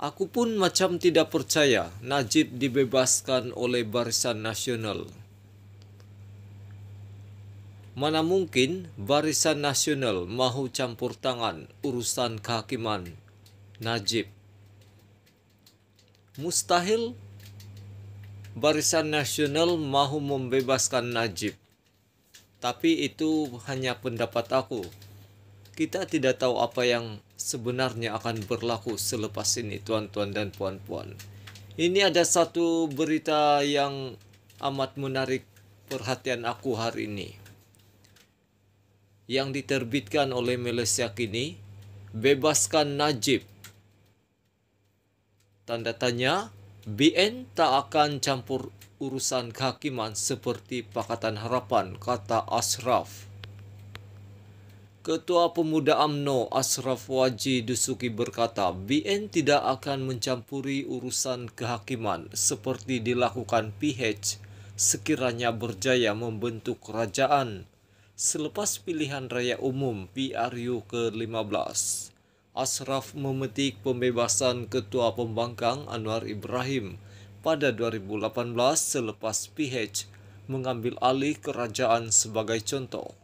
Aku pun macam tidak percaya Najib dibebaskan oleh Barisan Nasional. Mana mungkin Barisan Nasional mahu campur tangan urusan kehakiman Najib. Mustahil Barisan Nasional mahu membebaskan Najib. Tapi itu hanya pendapat aku. Kita tidak tahu apa yang sebenarnya akan berlaku selepas ini tuan-tuan dan puan-puan. Ini ada satu berita yang amat menarik perhatian aku hari ini. Yang diterbitkan oleh Malaysia kini, bebaskan Najib. Tanda tanya, BN tak akan campur urusan kehakiman seperti Pakatan Harapan, kata Ashraf. Ketua Pemuda AMNO Asraf Waji Dusuki berkata BN tidak akan mencampuri urusan kehakiman seperti dilakukan PH sekiranya berjaya membentuk kerajaan selepas pilihan raya umum PRU ke-15. Asraf memetik pembebasan Ketua Pembangkang Anwar Ibrahim pada 2018 selepas PH mengambil alih kerajaan sebagai contoh.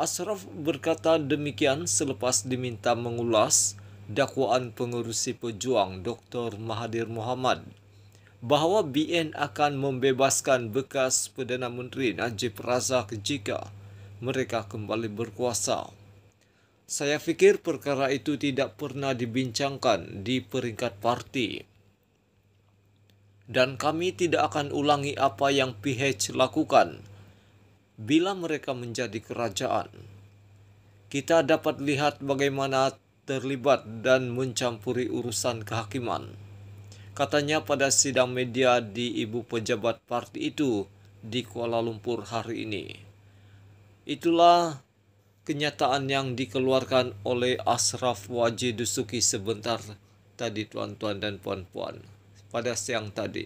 Asraf berkata demikian selepas diminta mengulas dakwaan pengurusi pejuang Dr. Mahathir Mohamad bahawa BN akan membebaskan bekas Perdana Menteri Najib Razak jika mereka kembali berkuasa. Saya fikir perkara itu tidak pernah dibincangkan di peringkat parti. Dan kami tidak akan ulangi apa yang PH lakukan. bila mereka menjadi kerajaan. Kita dapat lihat bagaimana terlibat dan mencampuri urusan kehakiman. Katanya pada sidang media di ibu pejabat parti itu di Kuala Lumpur hari ini. Itulah kenyataan yang dikeluarkan oleh Asraf Wajid Dusuki sebentar tadi tuan-tuan dan puan-puan pada siang tadi.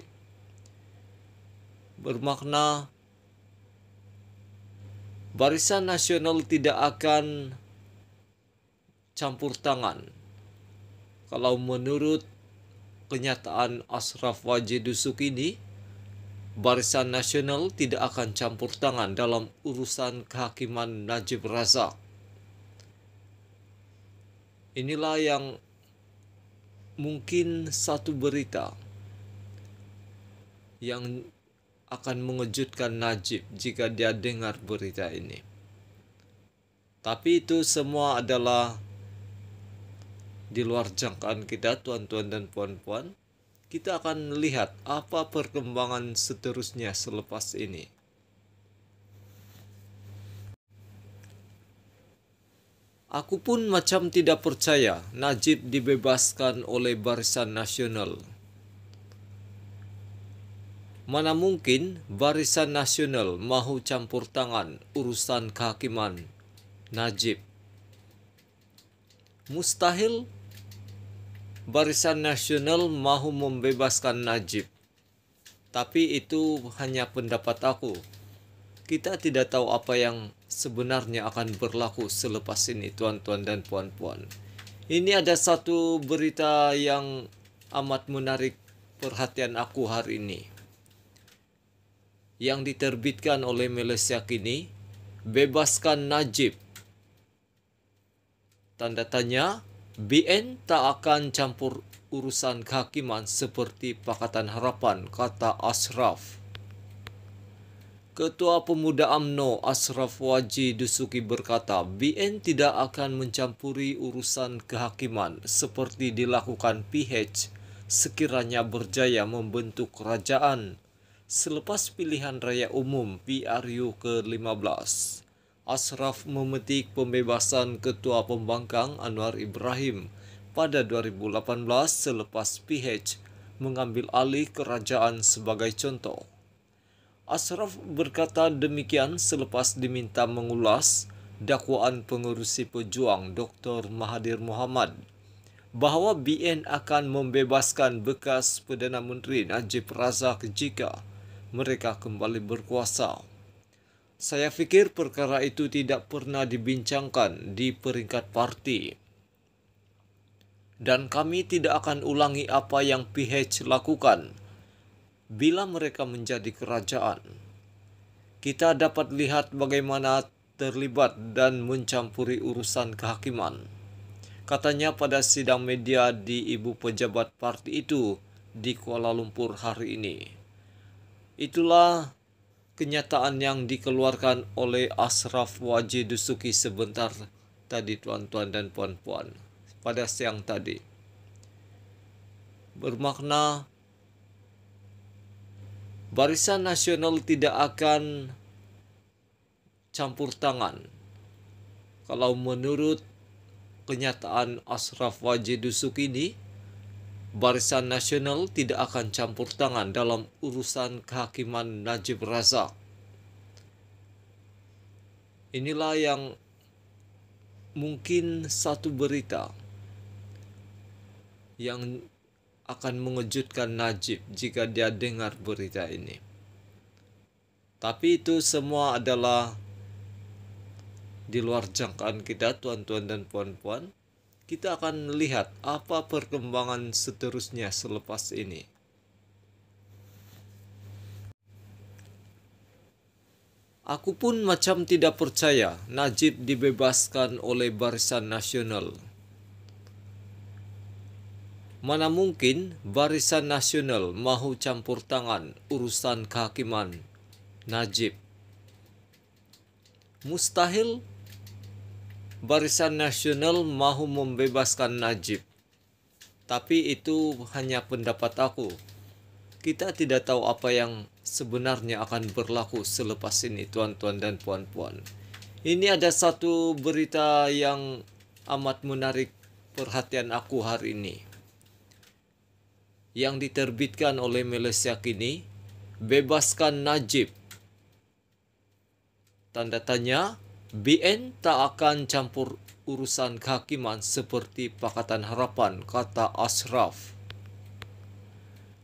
Bermakna Barisan Nasional tidak akan campur tangan. Kalau menurut kenyataan Ashraf Dusuk ini, Barisan Nasional tidak akan campur tangan dalam urusan kehakiman Najib Razak. Inilah yang mungkin satu berita yang akan mengejutkan Najib jika dia dengar berita ini. Tapi itu semua adalah di luar jangkaan kita, tuan-tuan dan puan-puan. Kita akan melihat apa perkembangan seterusnya selepas ini. Aku pun macam tidak percaya Najib dibebaskan oleh Barisan Nasional Mana mungkin barisan nasional mau campur tangan urusan kehakiman Najib. Mustahil barisan nasional mau membebaskan Najib. Tapi itu hanya pendapat aku. Kita tidak tahu apa yang sebenarnya akan berlaku selepas ini tuan-tuan dan puan-puan. Ini ada satu berita yang amat menarik perhatian aku hari ini yang diterbitkan oleh Malaysia Kini bebaskan Najib. Tanda tanya, BN tak akan campur urusan kehakiman seperti Pakatan Harapan, kata Ashraf. Ketua Pemuda AMNO Ashraf Waji Dusuki berkata, BN tidak akan mencampuri urusan kehakiman seperti dilakukan PH sekiranya berjaya membentuk kerajaan Selepas pilihan raya umum PRU ke-15, Ashraf memetik pembebasan Ketua Pembangkang Anwar Ibrahim pada 2018 selepas PH mengambil alih kerajaan sebagai contoh. Ashraf berkata demikian selepas diminta mengulas dakwaan pengurusi pejuang Dr. Mahathir Mohamad bahawa BN akan membebaskan bekas Perdana Menteri Najib Razak jika mereka kembali berkuasa. Saya pikir perkara itu tidak pernah dibincangkan di peringkat parti. Dan kami tidak akan ulangi apa yang PH lakukan bila mereka menjadi kerajaan. Kita dapat lihat bagaimana terlibat dan mencampuri urusan kehakiman. Katanya pada sidang media di ibu pejabat parti itu di Kuala Lumpur hari ini. Itulah kenyataan yang dikeluarkan oleh Asraf Wajid Dusuki sebentar tadi tuan-tuan dan puan-puan pada siang tadi. Bermakna Barisan Nasional tidak akan campur tangan kalau menurut kenyataan Asraf Wajid Dusuki ini Barisan Nasional tidak akan campur tangan dalam urusan kehakiman Najib Razak. Inilah yang mungkin satu berita yang akan mengejutkan Najib jika dia dengar berita ini. Tapi itu semua adalah di luar jangkaan kita, tuan-tuan dan puan-puan kita akan melihat apa perkembangan seterusnya selepas ini. Aku pun macam tidak percaya Najib dibebaskan oleh Barisan Nasional. Mana mungkin Barisan Nasional mahu campur tangan urusan kehakiman Najib. Mustahil Barisan Nasional mau membebaskan Najib. Tapi itu hanya pendapat aku. Kita tidak tahu apa yang sebenarnya akan berlaku selepas ini, tuan-tuan dan puan-puan. Ini ada satu berita yang amat menarik perhatian aku hari ini. Yang diterbitkan oleh Malaysia kini, bebaskan Najib. Tanda tanya, BN tak akan campur urusan kehakiman seperti Pakatan Harapan, kata Ashraf.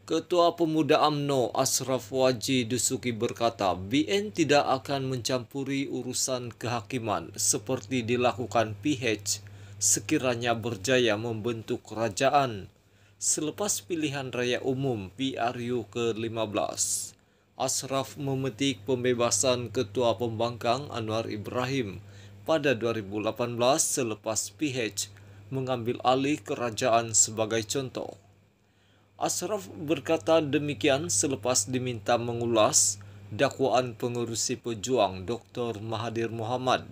Ketua Pemuda AMNO Ashraf Waji Dusuki berkata, BN tidak akan mencampuri urusan kehakiman seperti dilakukan PH sekiranya berjaya membentuk kerajaan selepas pilihan raya umum PRU ke-15. Asraf memetik pembebasan Ketua Pembangkang Anwar Ibrahim pada 2018 selepas PH mengambil alih kerajaan sebagai contoh. Asraf berkata demikian selepas diminta mengulas dakwaan pengurusi pejuang Dr. Mahathir Mohamad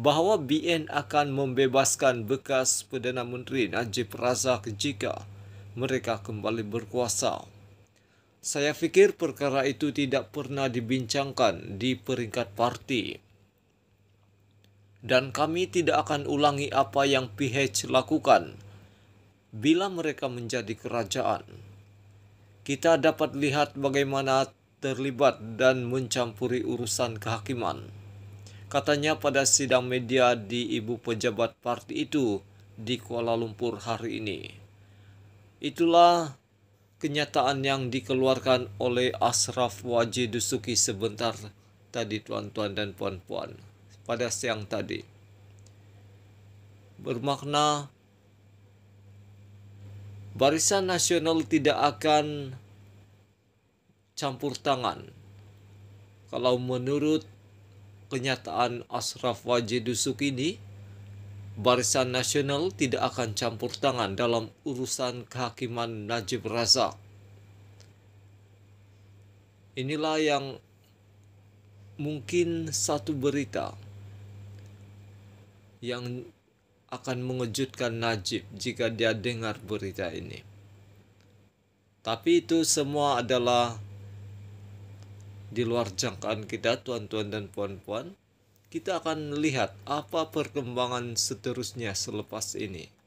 bahawa BN akan membebaskan bekas Perdana Menteri Najib Razak jika mereka kembali berkuasa. Saya pikir perkara itu tidak pernah dibincangkan di peringkat parti. Dan kami tidak akan ulangi apa yang PH lakukan bila mereka menjadi kerajaan. Kita dapat lihat bagaimana terlibat dan mencampuri urusan kehakiman. Katanya pada sidang media di ibu pejabat parti itu di Kuala Lumpur hari ini. Itulah kenyataan yang dikeluarkan oleh Asraf Wajid Dusuki sebentar tadi tuan-tuan dan puan-puan pada siang tadi bermakna barisan nasional tidak akan campur tangan kalau menurut kenyataan Asraf Wajid Dusuki ini Barisan Nasional tidak akan campur tangan dalam urusan kehakiman Najib Razak. Inilah yang mungkin satu berita yang akan mengejutkan Najib jika dia dengar berita ini. Tapi itu semua adalah di luar jangkaan kita, tuan-tuan dan puan-puan kita akan lihat apa perkembangan seterusnya selepas ini.